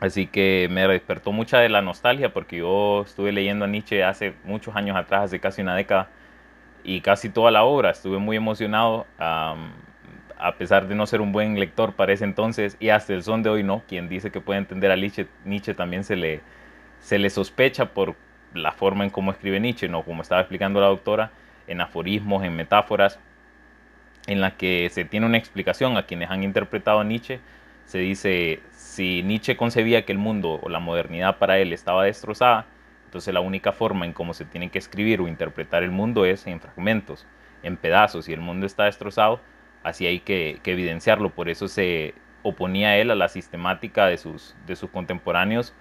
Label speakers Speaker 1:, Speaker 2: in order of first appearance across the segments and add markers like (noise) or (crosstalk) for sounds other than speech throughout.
Speaker 1: Así que me despertó mucha de la nostalgia porque yo estuve leyendo a Nietzsche hace muchos años atrás, hace casi una década, y casi toda la obra. Estuve muy emocionado, a pesar de no ser un buen lector para ese entonces, y hasta el son de hoy no. Quien dice que puede entender a Nietzsche, Nietzsche también se le, se le sospecha por la forma en cómo escribe Nietzsche, ¿no? como estaba explicando la doctora, en aforismos, en metáforas, en las que se tiene una explicación a quienes han interpretado a Nietzsche se dice, si Nietzsche concebía que el mundo o la modernidad para él estaba destrozada, entonces la única forma en cómo se tiene que escribir o interpretar el mundo es en fragmentos, en pedazos, y el mundo está destrozado, así hay que, evidenciarlo, por eso se oponía él a la sistemática de sus, de sus contemporáneos,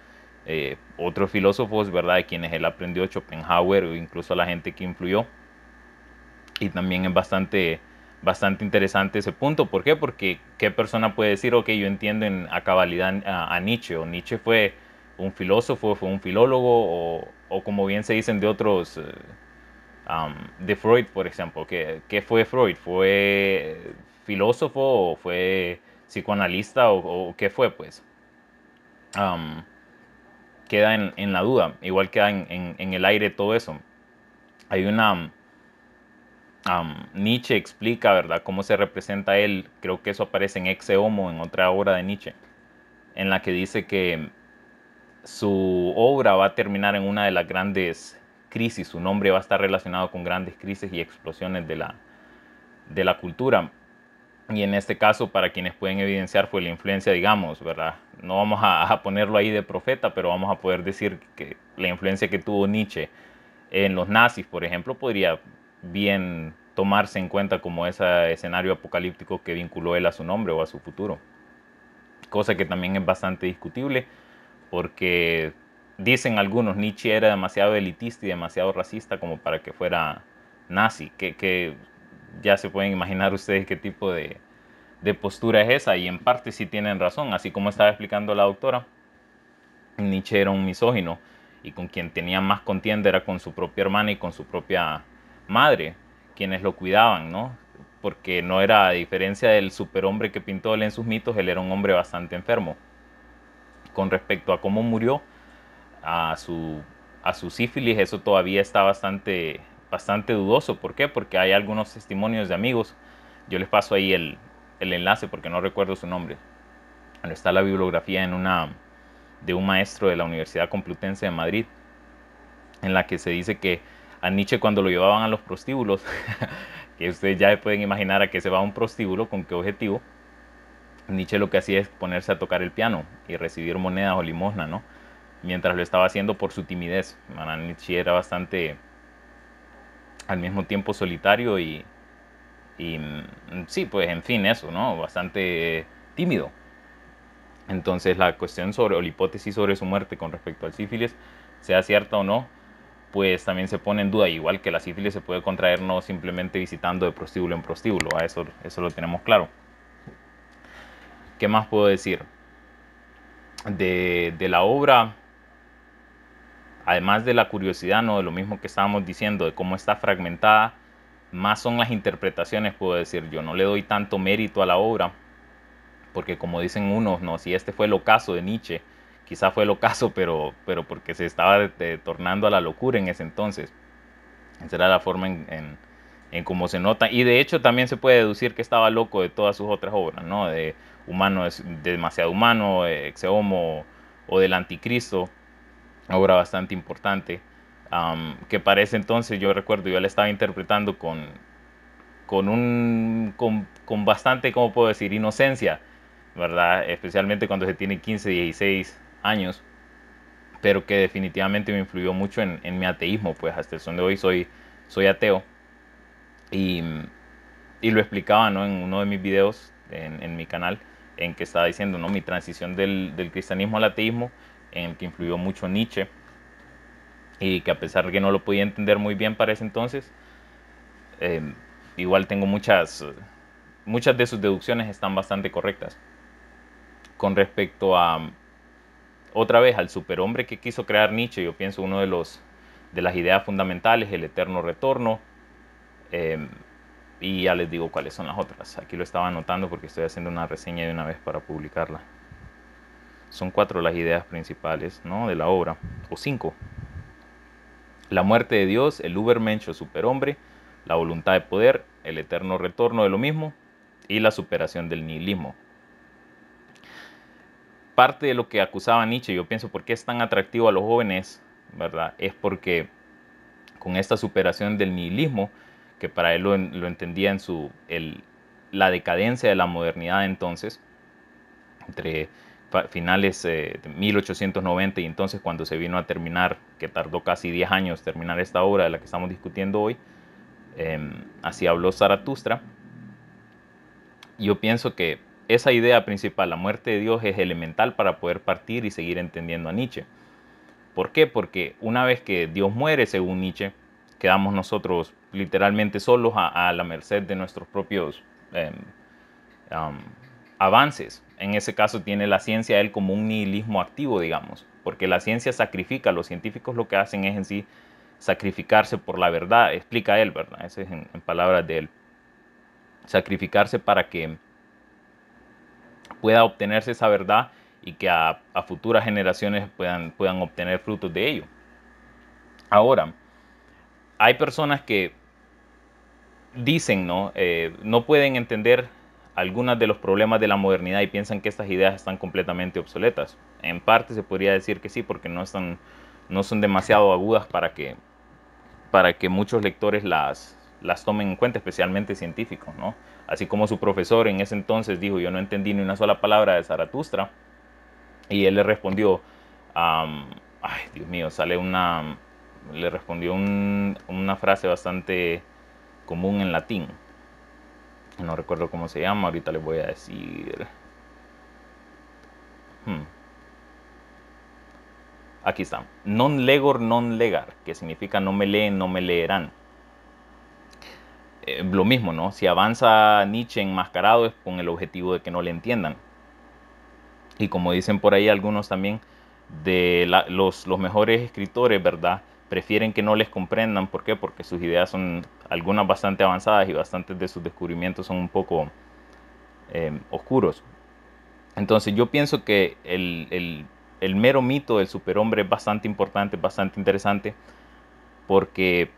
Speaker 1: eh, otros filósofos, ¿verdad?, de quienes él aprendió, Schopenhauer o incluso a la gente que influyó, y también es bastante bastante interesante ese punto. ¿Por qué? Porque qué persona puede decir, ok, yo entiendo en, a cabalidad a, Nietzsche, o Nietzsche fue un filósofo, fue un filólogo, o, o como bien se dicen de otros, eh, de Freud, por ejemplo, ¿Qué, fue Freud? ¿Fue filósofo o fue psicoanalista o, qué fue? Pues queda en, en, la duda, igual queda en, en el aire todo eso. Hay una Nietzsche explica, ¿verdad?, cómo se representa él. Creo que eso aparece en Exe Homo, en otra obra de Nietzsche, en la que dice que su obra va a terminar en una de las grandes crisis. Su nombre va a estar relacionado con grandes crisis y explosiones de la, de la cultura. Y en este caso, para quienes pueden evidenciar, fue la influencia, digamos, ¿verdad? No vamos a, ponerlo ahí de profeta, pero vamos a poder decir que la influencia que tuvo Nietzsche en los nazis, por ejemplo, podría bien tomarse en cuenta como ese escenario apocalíptico que vinculó él a su nombre o a su futuro. Cosa que también es bastante discutible porque dicen algunos Nietzsche era demasiado elitista y demasiado racista como para que fuera nazi, que, que ya se pueden imaginar ustedes qué tipo de, de postura es esa y en parte sí tienen razón, así como estaba explicando la autora Nietzsche era un misógino y con quien tenía más contienda era con su propia hermana y con su propia madre quienes lo cuidaban, ¿no? Porque no era, a diferencia del superhombre que pintó él en sus mitos, él era un hombre bastante enfermo. Con respecto a cómo murió, a su, a su sífilis, eso todavía está bastante, bastante dudoso. ¿Por qué? Porque hay algunos testimonios de amigos. Yo les paso ahí el, enlace porque no recuerdo su nombre. está la bibliografía en una, de un maestro de la Universidad Complutense de Madrid, en la que se dice que a Nietzsche cuando lo llevaban a los prostíbulos, (laughs) que ustedes ya pueden imaginar a qué se va un prostíbulo, con qué objetivo, Nietzsche lo que hacía es ponerse a tocar el piano y recibir monedas o limosna, ¿no? Mientras lo estaba haciendo por su timidez. man, Nietzsche era bastante al mismo tiempo solitario y, y mm, sí, pues en fin, eso, ¿no? Bastante tímido. Entonces la cuestión sobre o la hipótesis sobre su muerte con respecto al sífilis, sea cierta o no, pues también se pone en duda, igual que la sífilis se puede contraer no simplemente visitando de prostíbulo en prostíbulo, a eso, eso lo tenemos claro. ¿Qué más puedo decir? De, la obra, además de la curiosidad, ¿no? de lo mismo que estábamos diciendo, de cómo está fragmentada, más son las interpretaciones, puedo decir yo. No le doy tanto mérito a la obra, porque como dicen unos, ¿no? si este fue el ocaso de Nietzsche, quizá fue el ocaso, pero, pero porque se estaba tornando a la locura en ese entonces. Esa era la forma en, cómo se nota. Y de hecho también se puede deducir que estaba loco de todas sus otras obras, ¿no? De Humano es demasiado humano, eh, Ex o del Anticristo, obra bastante importante. que parece entonces yo recuerdo, yo la estaba interpretando con, con un con, con bastante, ¿cómo puedo decir?, inocencia. ¿verdad? Especialmente cuando se tiene 15, 16, años, pero que definitivamente me influyó mucho en, mi ateísmo, pues hasta el son de hoy soy, soy ateo. Y, lo explicaba en uno de mis videos en, mi canal, en que estaba diciendo ¿no? mi transición del, cristianismo al ateísmo, en que influyó mucho Nietzsche, y que a pesar de que no lo podía entender muy bien para ese entonces, em, igual tengo muchas, muchas de sus deducciones están bastante correctas. Con respecto a, otra vez al superhombre que quiso crear Nietzsche, yo pienso uno de los de las ideas fundamentales, el eterno retorno. Em, y ya les digo cuáles son las otras. Aquí lo estaba anotando porque estoy haciendo una reseña de una vez para publicarla. Son cuatro las ideas principales ¿no? de la obra, o cinco. La muerte de Dios, el Ubermensch o superhombre, la voluntad de poder, el eterno retorno de lo mismo y la superación del nihilismo parte de lo que acusaba Nietzsche, yo pienso, ¿por qué es tan atractivo a los jóvenes? ¿Verdad? Es porque con esta superación del nihilismo, que para él lo, entendía en su, la decadencia de la modernidad entonces, entre finales eh, de 1890 y entonces cuando se vino a terminar, que tardó casi 10 años terminar esta obra de la que estamos discutiendo hoy, em, así habló Zaratustra. Yo pienso que esa idea principal, la muerte de Dios, es elemental para poder partir y seguir entendiendo a Nietzsche. ¿Por qué? Porque una vez que Dios muere, según Nietzsche, quedamos nosotros literalmente solos a, la merced de nuestros propios em, avances. En ese caso tiene la ciencia él como un nihilismo activo, digamos, porque la ciencia sacrifica, los científicos lo que hacen es en sí sacrificarse por la verdad, explica él, ¿verdad? Ese es en palabras de él. Sacrificarse para que pueda obtenerse esa verdad y que a, futuras generaciones puedan, puedan obtener frutos de ello. Ahora, hay personas que dicen, ¿no? Eh, no pueden entender algunos de los problemas de la modernidad y piensan que estas ideas están completamente obsoletas. En parte se podría decir que sí, porque no, están, no son demasiado agudas para que, para que muchos lectores las, las tomen en cuenta, especialmente científicos, ¿no? Así como su profesor en ese entonces dijo, yo no entendí ni una sola palabra de Zaratustra, y él le respondió, ay Dios mío, sale una, le respondió una frase bastante común en latín, no recuerdo cómo se llama, ahorita les voy a decir. Hmm. Aquí está. Non legor, non legar, que significa no me leen, no me leerán. Eh, lo mismo, ¿no? Si avanza Nietzsche enmascarado es con el objetivo de que no le entiendan. Y como dicen por ahí algunos también, de los, mejores escritores, ¿verdad? Prefieren que no les comprendan. ¿Por qué? Porque sus ideas son algunas bastante avanzadas y bastantes de sus descubrimientos son un poco em, oscuros. Entonces yo pienso que el, el, el mero mito del superhombre es bastante importante, bastante interesante, porque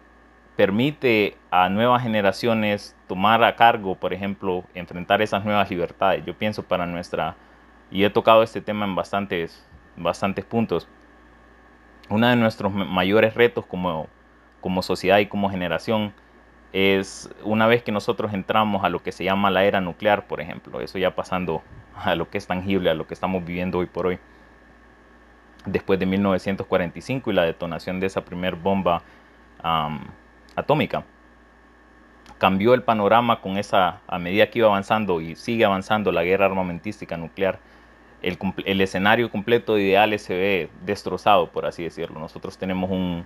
Speaker 1: permite a nuevas generaciones tomar a cargo, por ejemplo, enfrentar esas nuevas libertades. Yo pienso para nuestra, y he tocado este tema en bastantes, bastantes puntos, uno de nuestros mayores retos como, como sociedad y como generación es una vez que nosotros entramos a lo que se llama la era nuclear, por ejemplo, eso ya pasando a lo que es tangible, a lo que estamos viviendo hoy por hoy, después de 1945 y la detonación de esa primera bomba atómica. Cambió el panorama con esa, a medida que iba avanzando y sigue avanzando la guerra armamentística nuclear, el, escenario completo de ideales se ve destrozado, por así decirlo. Nosotros tenemos un,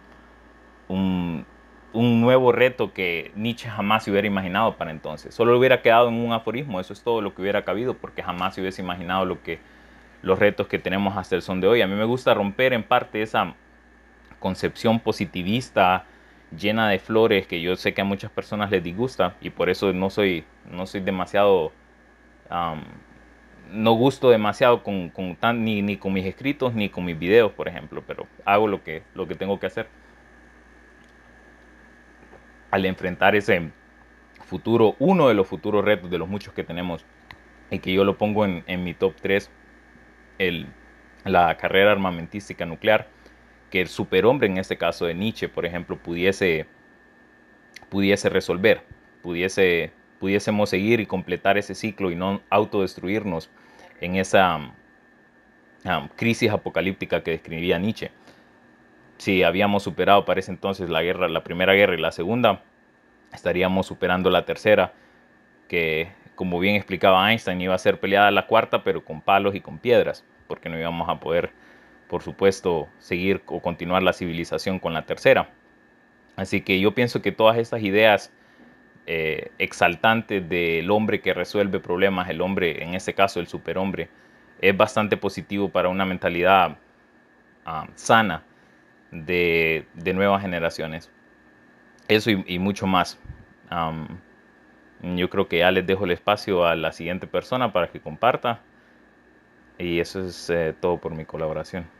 Speaker 1: un, un nuevo reto que Nietzsche jamás se hubiera imaginado para entonces. Solo hubiera quedado en un aforismo, eso es todo lo que hubiera cabido, porque jamás se hubiese imaginado lo que, los retos que tenemos hasta el son de hoy. A mí me gusta romper en parte esa concepción positivista llena de flores que yo sé que a muchas personas les disgusta y por eso no soy, no soy demasiado, no gusto demasiado con, tan, ni, ni, con mis escritos ni con mis videos, por ejemplo, pero hago lo que, lo que tengo que hacer. Al enfrentar ese futuro, uno de los futuros retos de los muchos que tenemos y que yo lo pongo en, mi top 3, el, la carrera armamentística nuclear que el superhombre, en este caso de Nietzsche, por ejemplo, pudiese, pudiese resolver, pudiese, pudiésemos seguir y completar ese ciclo y no autodestruirnos en esa ah, crisis apocalíptica que describía Nietzsche. Si habíamos superado para ese entonces la guerra, la primera guerra y la segunda, estaríamos superando la tercera, que como bien explicaba Einstein, iba a ser peleada la cuarta, pero con palos y con piedras, porque no íbamos a poder por supuesto, seguir o continuar la civilización con la tercera. Así que yo pienso que todas estas ideas eh, exaltantes del hombre que resuelve problemas, el hombre, en este caso el superhombre, es bastante positivo para una mentalidad ah, sana de, nuevas generaciones. Eso y, mucho más. yo creo que ya les dejo el espacio a la siguiente persona para que comparta. Y eso es eh, todo por mi colaboración.